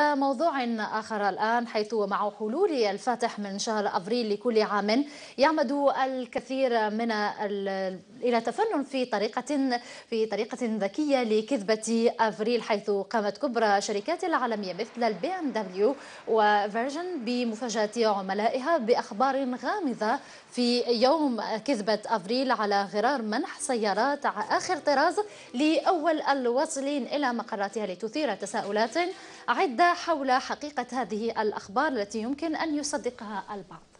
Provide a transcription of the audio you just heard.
موضوع آخر الآن حيث مع حلول الفاتح من شهر أفريل لكل عام يعمد الكثير من الى تفنن في طريقه في طريقه ذكيه لكذبه افريل حيث قامت كبرى شركات العالميه مثل البي ام دبليو وفيرجن بمفاجاه عملائها باخبار غامضه في يوم كذبه افريل على غرار منح سيارات اخر طراز لاول الواصلين الى مقراتها لتثير تساؤلات عده حول حقيقه هذه الاخبار التي يمكن ان يصدقها البعض